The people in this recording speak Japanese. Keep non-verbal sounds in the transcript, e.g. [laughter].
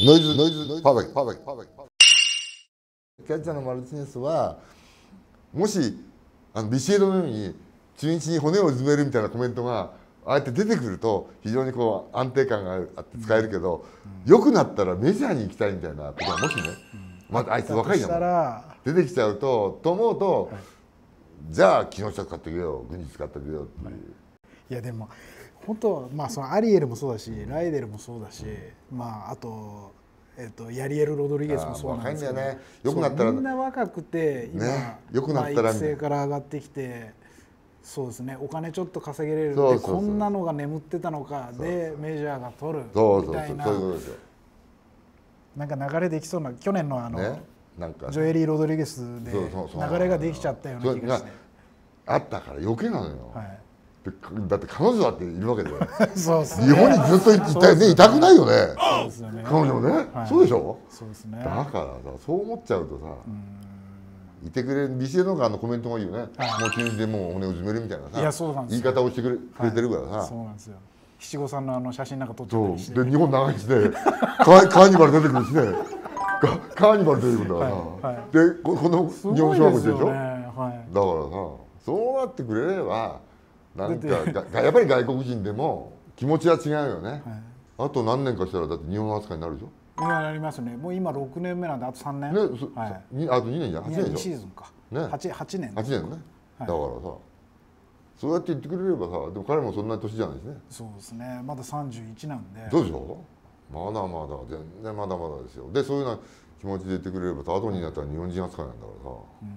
ノイズノイズパーフェクトパーフェクトキャッチャーのマルチネスはもしあのビシエドのように中日に骨を埋めるみたいなコメントがああやって出てくると非常にこう安定感があって使えるけど、うん、良くなったらメジャーに行きたいみたいなことがもしね、うん、まあ、あいつ若いじゃん出てきちゃうとと思うと、はい、じゃあ木下使ってくれよ軍事使ってくれよっていう。はいいやでも本当まあそのアリエルもそうだしライデルもそうだし、まあ、あと,、えーと、とヤリエル・ロドリゲスもそうなんですけど、ね、よくなったらみんな若くて今、ね、よくなったら、育成から上がってきて。そうですねお金ちょっと稼げれるってこんなのが眠ってたのかでメジャーが取るみたいななんか流れできそうな去年のあの、ね、なんか、ね、ジョエリー・ロドリゲスで流れができちゃったような気がしてあったから余計なのよ、はいだって彼女だっているわけで [laughs] そうすね日本にずっといた,、ね、いたくないよねそうすね彼女もね、はい、そうでしょそうですねだからさそう思っちゃうとさいてくれるビシエドなんかのコメントがいいよね、もう中日でもう骨を埋めるみたいなさいやそうなんです言い方をしてくれ,、くれてるからさ、そうなんですよ七五三のあの写真なんか撮ってそてで日本長いしねカカーニバル出てくるしねカーニバル出てくるんだからさ、でこの日本小学校でしょ、ね、だからさそうなってくれればなんか [laughs] やっぱり外国人でも気持ちは違うよね、はい、あと何年かしたらだって日本扱いになるでしょ今なりますねもう今6年目なんであと3年ね、はい、あと2年じゃ8年でしょシーズンか、ね、8, 8年8年ね、だからさそうやって言ってくれればさでも彼もそんな年じゃないですねそうですねまだ31なんでそうでしょまだまだ全然まだまだですよでそういうような気持ちで言ってくれればあと年なったら日本人扱いなんだからさ、うん